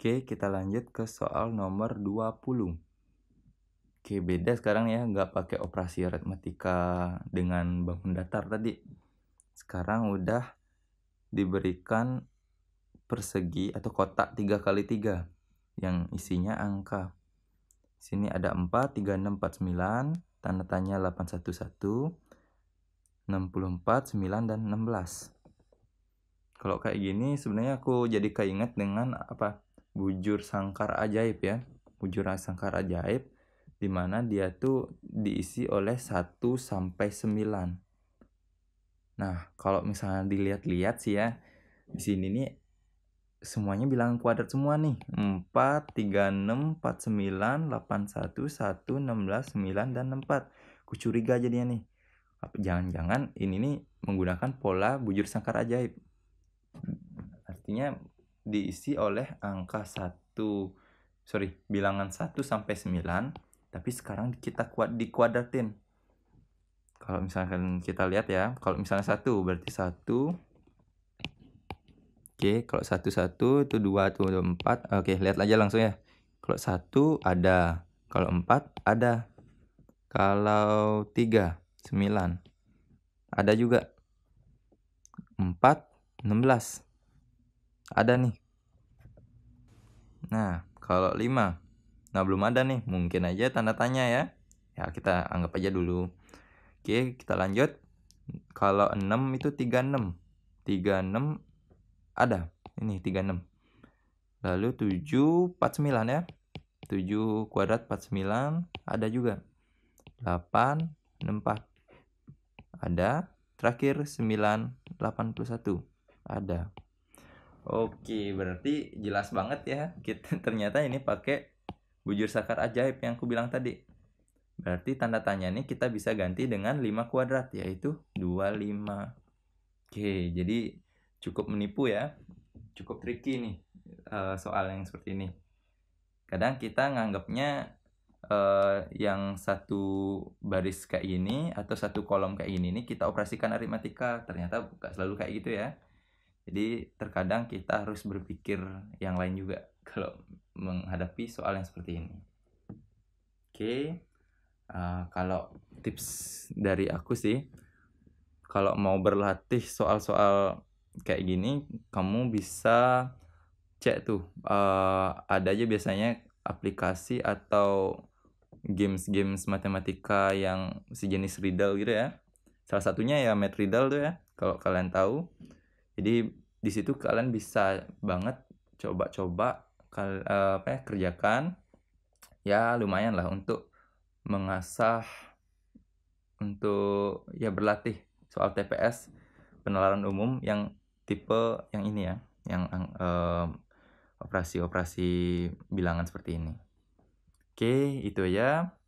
Oke, kita lanjut ke soal nomor 20. Oke, beda sekarang ya, nggak pakai operasi aritmatika dengan bangun datar tadi. Sekarang udah diberikan persegi atau kotak 3 kali 3 yang isinya angka. Sini ada 4, 3, 6, 4, 9, tanda tanya 811, 64, 9, dan 16. Kalau kayak gini sebenarnya aku jadi keinget dengan apa bujur sangkar ajaib ya bujur sangkar ajaib dimana dia tuh diisi oleh 1 sampai 9. Nah, kalau misalnya dilihat-lihat sih ya, di sini nih semuanya bilang kuadrat semua nih. 4, 3, 6, 4, 9, 8, 1, 1, 16, 9, dan 4. Kucuriga jadinya nih. Jangan-jangan ini nih menggunakan pola bujur sangkar ajaib. Artinya diisi oleh angka 1 sorry bilangan 1 sampai 9 tapi sekarang kita kuat di dikuadratin kalau misalkan kita lihat ya kalau misalnya 1 berarti 1 Oke, okay, kalau satu satu itu dua itu empat. Oke, okay, lihat aja langsung ya. Kalau satu ada, kalau empat ada, kalau tiga sembilan ada juga, empat enam belas. Ada nih. Nah, kalau 5. Nah, belum ada nih. Mungkin aja tanda tanya ya. Ya, kita anggap aja dulu. Oke, kita lanjut. Kalau 6 itu 36. 36 ada. Ini 36. Lalu 7 49 ya. 7 kuadrat 49 ada juga. 8 64 ada. Terakhir 9 81 ada. Oke, berarti jelas banget ya. Kita ternyata ini pakai bujur sakar ajaib yang aku bilang tadi. Berarti tanda tanya ini kita bisa ganti dengan 5 kuadrat yaitu 25. Oke, jadi cukup menipu ya. Cukup tricky nih eh, soal yang seperti ini. Kadang kita nganggapnya Uh, yang satu baris kayak ini atau satu kolom kayak ini ini kita operasikan aritmatika ternyata nggak selalu kayak gitu ya jadi terkadang kita harus berpikir yang lain juga kalau menghadapi soal yang seperti ini. Oke, okay. uh, eh, kalau tips dari aku sih, kalau mau berlatih soal-soal kayak gini, kamu bisa cek tuh. Uh, ada aja biasanya aplikasi atau games-games matematika yang sejenis riddle gitu ya. Salah satunya ya Matt Riddle tuh ya, kalau kalian tahu. Jadi di situ kalian bisa banget coba-coba kal eh, apa ya kerjakan ya lumayan lah untuk mengasah untuk ya berlatih soal TPS penalaran umum yang tipe yang ini ya yang eh, operasi-operasi eh, bilangan seperti ini oke itu ya